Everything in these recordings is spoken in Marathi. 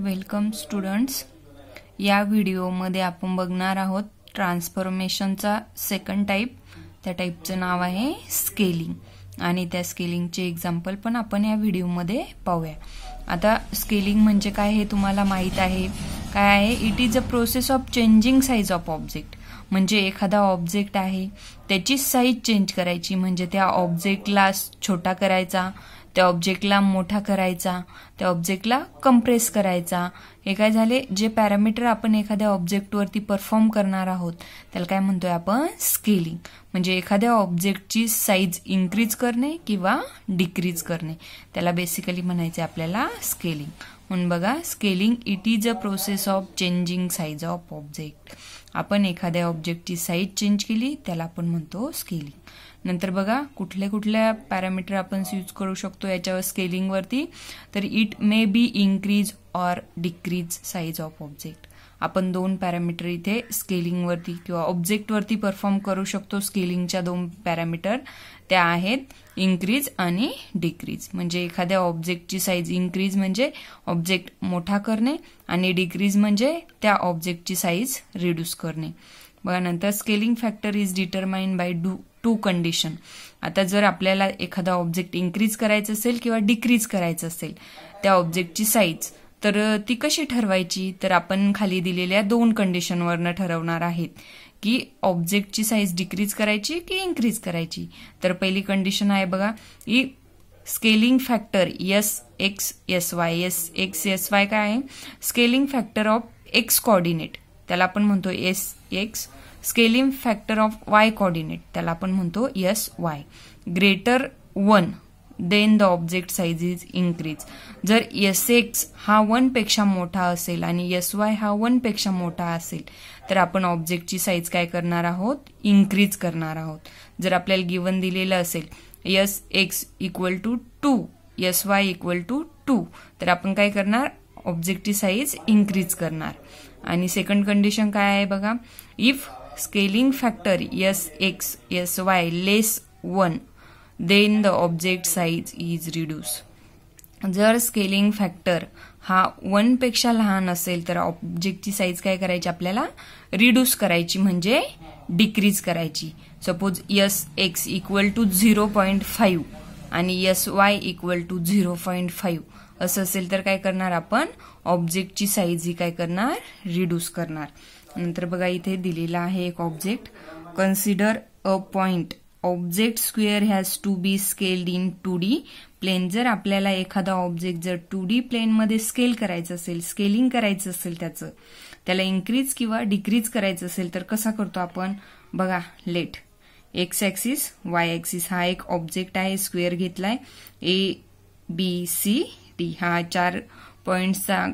वेलकम स्टुडंट्स या व्हिडिओमध्ये आपण बघणार आहोत ट्रान्सफॉर्मेशनचा सेकंड टाईप त्या टाईपचं नाव आहे स्केलिंग आणि त्या स्केलिंगचे एक्झाम्पल पण आपण या व्हिडिओमध्ये पाहूया आता स्केलिंग म्हणजे काय हे तुम्हाला माहीत आहे काय आहे it is a process of changing size of object म्हणजे एखादा ऑब्जेक्ट आहे त्याची साईज चेंज करायची म्हणजे त्या ऑब्जेक्टला छोटा करायचा त्या ऑब्जेक्टला मोठा करायचा त्या ऑब्जेक्टला कम्प्रेस करायचा हे काय झाले जे पॅरामीटर आपण एखाद्या ऑब्जेक्टवरती परफॉर्म करणार आहोत त्याला काय म्हणतोय आपण स्केलिंग म्हणजे एखाद्या ऑब्जेक्टची साईज इन्क्रीज करणे किंवा डिक्रीज करणे त्याला बेसिकली म्हणायचे आपल्याला स्केलिंग म्हणून बघा scaling it is a process of changing size of object आपण एखाद्या ऑब्जेक्टची साईज चेंज केली त्याला आपण म्हणतो स्केलिंग नंतर बघा कुठल्या कुठल्या पॅरामीटर आपण यूज करू शकतो याच्यावर स्केलिंगवरती तर it may be increase or decrease size of object आपण दोन पॅरामीटर इथे स्केलिंगवरती किंवा ऑब्जेक्टवरती परफॉर्म करू शकतो स्केलिंगच्या दोन पॅरामीटर त्या आहेत इन्क्रीज आणि डिक्रीज म्हणजे एखाद्या ऑब्जेक्टची साईज इन्क्रीज म्हणजे ऑब्जेक्ट मोठा करणे आणि डिक्रीज म्हणजे त्या ऑब्जेक्टची साईज रिड्यूस करणे बघा नंतर scaling factor is determine by do two condition आता जर आपल्याला एखादा ऑब्जेक्ट इन्क्रीज करायचं असेल किंवा डिक्रीज करायचं असेल त्या ऑब्जेक्टची साईज तर ती कशी ठरवायची तर आपण खाली दिलेल्या दोन कंडिशनवरनं ठरवणार आहेत की ऑब्जेक्टची साईज डिक्रीज करायची की इन्क्रीज करायची तर पहिली कंडिशन आहे बघा ही scaling factor S X S Y S X S Y काय आहे scaling factor of X coordinate त्याला आपण म्हणतो S X scaling factor of Y coordinate त्याला आपण म्हणतो S Y greater one then the object size is increase जर एस एक्स हा वनपेक्षा मोठा असेल आणि एस वाय हा वनपेक्षा मोठा असेल तर आपण ऑब्जेक्टची साईज काय करणार आहोत इंक्रीज करणार आहोत जर आपल्याला गिवन दिलेलं असेल S X equal to two S Y equal to two तर आपण काय करणार ऑब्जेक्टची साईज इन्क्रीज करणार आणि सेकंड कंडिशन काय आहे बघा if scaling factor S X S Y less one then the object size is reduce जर स्केलिंग फॅक्टर हा वन पेक्षा लहान असेल तर ऑब्जेक्टची साईज काय करायची आपल्याला रिड्यूस करायची म्हणजे डिक्रीज करायची suppose S X equal to zero point five आणि S Y equal to zero point five असं असेल तर काय करणार आपण ऑब्जेक्टची साईज ही काय करणार रिड्यूस करणार नंतर बघा इथे दिलेला आहे एक object consider a point object square has to be scaled in two D plane जर आपल्याला एखादा ऑब्जेक्ट जर टू डी प्लेनमध्ये स्केल करायचं असेल स्केलिंग करायचं असेल त्याचं त्याला इन्क्रीज किंवा डिक्रीज करायचं असेल तर कसा करतो आपण बघा let X axis Y axis हा एक ऑब्जेक्ट आहे स्क्वेअर घेतलाय ए बी सी डी हा चार पॉइंटचा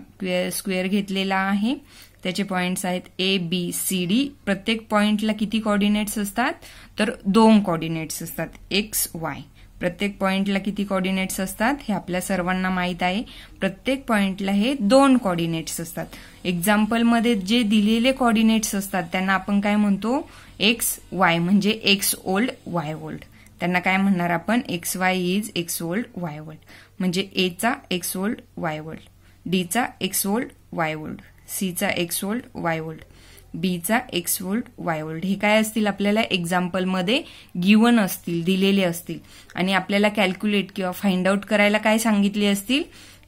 स्क्वेअर घेतलेला आहे त्याचे पॉईंट्स आहेत ए बी सी डी प्रत्येक पॉइंटला किती कॉर्डिनेट्स असतात तर दोन कॉर्डिनेट्स असतात एक्स वाय प्रत्येक पॉइंटला किती कॉर्डिनेट्स असतात हे आपल्या सर्वांना माहीत आहे प्रत्येक पॉइंटला हे दोन कॉर्डिनेट्स असतात एक्झाम्पलमध्ये जे दिलेले कॉर्डिनेट्स असतात त्यांना आपण काय म्हणतो एक्स वाय म्हणजे एक्स ओल्ड वाय ओल्ड त्यांना काय म्हणणार आपण X Y is X old Y old म्हणजे एचा एक्स ओल्ड वाय ओल्ड डीचा एक्स ओल्ड वाय ओल्ड चा एक्स वोल्ट वाय वोल्ट बीचा एक्स वोल्ट वाय वोल्ट हे काय असतील आपल्याला एक्झाम्पलमध्ये गिवन असतील दिलेले असतील आणि आपल्याला कॅल्क्युलेट किंवा फाइंड आउट करायला काय सांगितले असतील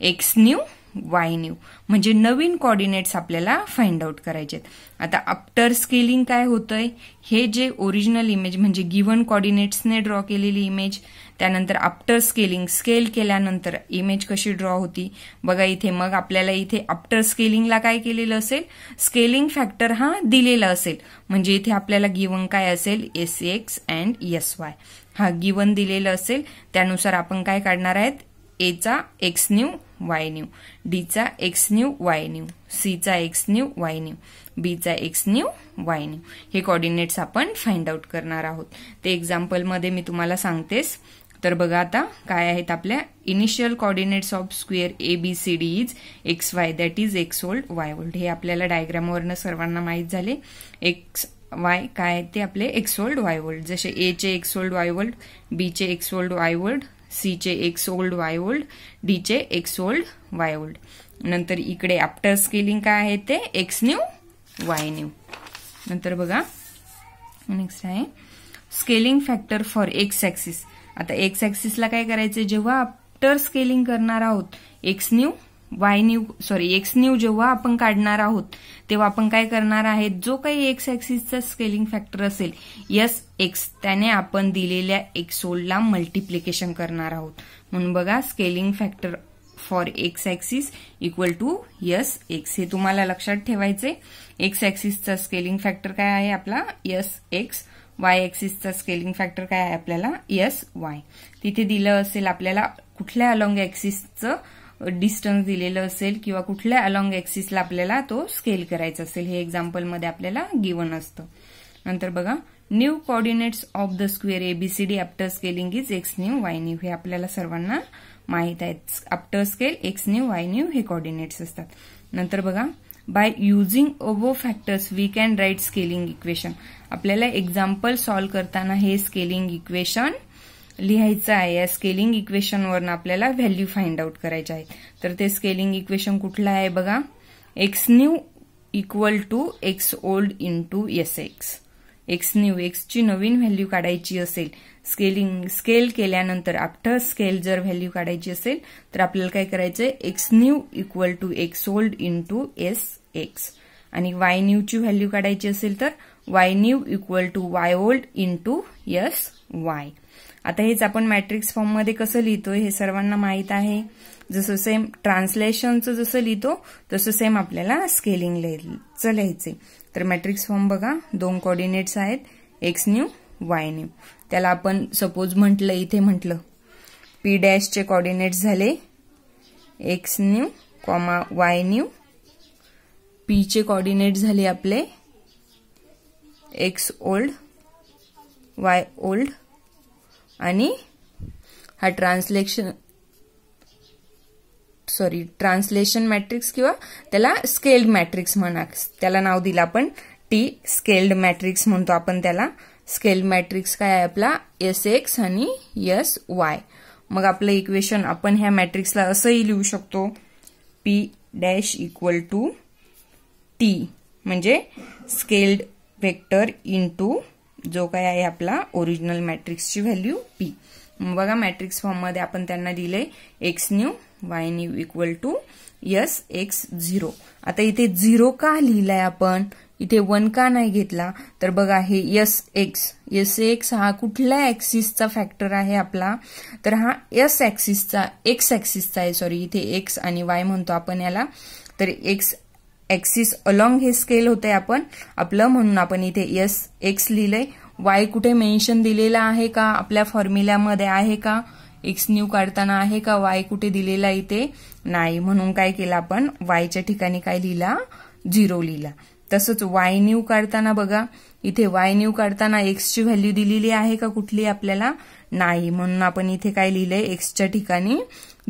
एक्स न्यू न्यू म्हणजे नवीन कॉर्डिनेट्स आपल्याला फाइंड आउट करायचे आहेत आता आफ्टर स्केलिंग काय होतंय हे जे ओरिजिनल इमेज म्हणजे गिव्हन कॉर्डिनेट्सने ड्रॉ केलेली इमेज त्यानंतर आफ्टर स्केलिंग स्केल केल्यानंतर इमेज कशी ड्रॉ होती बघा इथे मग आपल्याला इथे आफ्टर स्केलिंगला काय केलेलं असेल स्केलिंग फॅक्टर हा दिलेला असेल म्हणजे इथे आपल्याला गिवन काय असेल S X and S Y हा गिवन दिलेलं असेल त्यानुसार आपण काय काढणार आहेत एचा एक्स न्यू वाय न्यू डीचा एक्स न्यू वाय न्यू सीचा एक्स न्यू वाय न्यू बीचा एक्स न्यू वाय न्यू हे कॉर्डिनेट्स आपण फाइंड आउट करणार आहोत ते एक्झाम्पलमध्ये मी तुम्हाला सांगतेस तर बघा आता काय आहेत आपल्या initial coordinates of square A B C D is X Y that is X old Y old हे आपल्याला डायग्रामवरनं सर्वांना माहीत झाले एक्स वाय काय ते आपले एक्सोल्ड वाय वोल्ट जसे एचे एक्सोल्ड वाय बी बीचे एक्सोल्ड वाय सी चे एक्सोल्ड वाय डी डीचे एक्सोल्ड वाय वोल्ट नंतर इकडे आफ्टर स्केलिंग काय आहे ते एक्स न्यू वाय न्यू नंतर बघा नेक्स्ट आहे scaling factor for X axis आता एक्स ऍक्सिसला काय करायचं जेव्हा आफ्टर स्केलिंग करणार आहोत X new Y new sorry X new जेव्हा आपण काढणार आहोत तेव्हा आपण काय करणार आहेत जो काही एक्स एक्सिसचा स्केलिंग फॅक्टर असेल यस एक्स त्याने आपण दिलेल्या एक्सोलला मल्टिप्लिकेशन करणार आहोत म्हणून बघा scaling factor for X axis equal to S X हे तुम्हाला लक्षात ठेवायचे एक्स एक्सिसचा स्केलिंग फॅक्टर काय आहे आपला यस एक्स वाय एक्सिसचा स्केलिंग फॅक्टर काय आहे आपल्याला यस वाय तिथे दिलं असेल आपल्याला कुठल्या अलॉंग एक्सिसचं डिस्टन्स दिलेलं असेल किंवा कुठल्या अलॉंग एक्सिसला आपल्याला तो स्केल करायचा असेल हे एक्झाम्पलमध्ये आपल्याला गिवन असतं नंतर बघा new coordinates of the square A B C D after scaling is X new Y new हे आपल्याला सर्वांना माहीत आहेत after scale X new Y new हे कॉर्डिनेट्स असतात नंतर बघा by using above factors we can write scaling equation आपल्याला एक्झाम्पल सॉल्व्ह करताना हे स्केलिंग इक्वेशन लिहायचं आहे या स्केलिंग इक्वेशनवरनं आपल्याला व्हॅल्यू फाइंड आउट करायचे आहे तर ते स्केलिंग इक्वेशन कुठलं आहे बघा X new equal to X old into S X X new एक्सची नवीन व्हॅल्यू काढायची असेल स्केलिंग स्केल केल्यानंतर आफ्टर स्केल जर व्हॅल्यू काढायची असेल तर आपल्याला काय करायचंय X new equal to X old into S X आणि वाय न्यूची व्हॅल्यू काढायची असेल तर Y new equal to Y old into S Y आता हेच आपण मॅट्रिक्स फॉर्ममध्ये कसं लिहितो हे सर्वांना माहीत आहे जसं सेम ट्रान्सलेशनचं जसं लिहितो तसं सेम आपल्याला स्केलिंग लिहायचं लिहायचे तर मॅट्रिक्स फॉर्म बघा दोन कॉर्डिनेट्स आहेत एक्स न्यू वाय न्यू त्याला आपण सपोज म्हटलं इथे म्हटलं पी डॅशचे कॉर्डिनेट झाले X new comma Y new पीचे कॉर्डिनेट झाले आपले एक्स ओल्ड वाय ओल्ड आणि हा ट्रान्सलेशन सॉरी ट्रान्सलेशन मॅट्रिक्स किंवा त्याला स्केल्ड मॅट्रिक्स म्हणा त्याला नाव दिलं आपण टी स्केल्ड मॅट्रिक्स म्हणतो आपण त्याला स्केल्ड मॅट्रिक्स काय आहे आपला एस एक्स आणि एस वाय मग आपलं इक्वेशन आपण ह्या मॅट्रिक्सला असंही लिहू शकतो P dash equal to T म्हणजे स्केल्ड व्हेक्टर इन टू जो काय आहे आपला ओरिजिनल मॅट्रिक्सची व्हॅल्यू पी बघा मॅट्रिक्स फॉर्ममध्ये आपण त्यांना दिले X new Y new equal to S X zero आता इथे झिरो का लिहिलाय आपण इथे वन का नाही घेतला तर बघा हे यस एक्स यस एक्स हा कुठल्या ऍक्सिसचा फॅक्टर आहे आपला तर हा यस ऍक्सिसचा एक्स ऍक्सिसचा आहे सॉरी इथे एक्स आणि वाय म्हणतो आपण याला तर एक्स एक्सिस अलॉंग हे स्केल होते आपण आपलं म्हणून आपण इथे यस एक्स लिहिलंय वाय कुठे मेन्शन दिलेला आहे का आपल्या फॉर्म्युल्यामध्ये आहे का एक्स न्यू काढताना आहे का वाय कुठे दिलेला इथे नाही म्हणून काय केलं आपण वायच्या ठिकाणी काय लिहिला झिरो लिहिला तसंच वाय न्यू काढताना बघा इथे वाय न्यू काढताना एक्सची व्हॅल्यू दिलेली आहे का कुठली आपल्याला नाही म्हणून आपण इथे काय लिहिलंय एक्सच्या ठिकाणी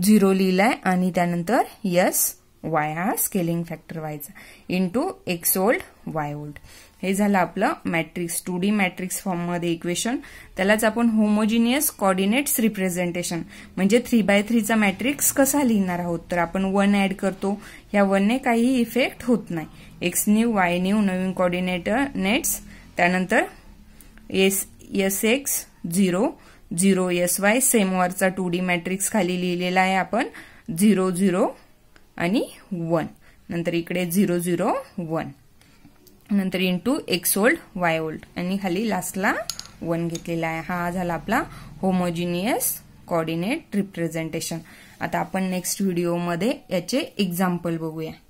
झिरो लिहिलाय आणि त्यानंतर यस वाय हा स्केलिंग फॅक्टर व्हायचा into X old Y old हे झालं आपलं मॅट्रिक्स टू डी मॅट्रिक्स फॉर्ममध्ये इक्वेशन त्यालाच आपण होमोजिनियस कॉर्डिनेट्स रिप्रेझेंटेशन म्हणजे थ्री बाय थ्रीचा मॅट्रिक्स कसा लिहिणार आहोत तर आपण वन ऍड करतो या वनने काही इफेक्ट होत नाही एक्स न्यू वाय न्यू नवीन कॉर्डिनेटर नेट्स त्यानंतर S S X zero zero S Y सेमवरचा टू डी मॅट्रिक्स खाली लिहिलेला आहे आपण झिरो झिरो आणि वन नंतर इकडे झिरो झिरो वन नंतर into X old Y old आणि खाली लास्टला वन घेतलेला आहे हा झाला आपला होमोजिनियस कॉर्डिनेट रिप्रेझेंटेशन आता आपण नेक्स्ट व्हिडिओमध्ये याचे एक्झाम्पल बघूया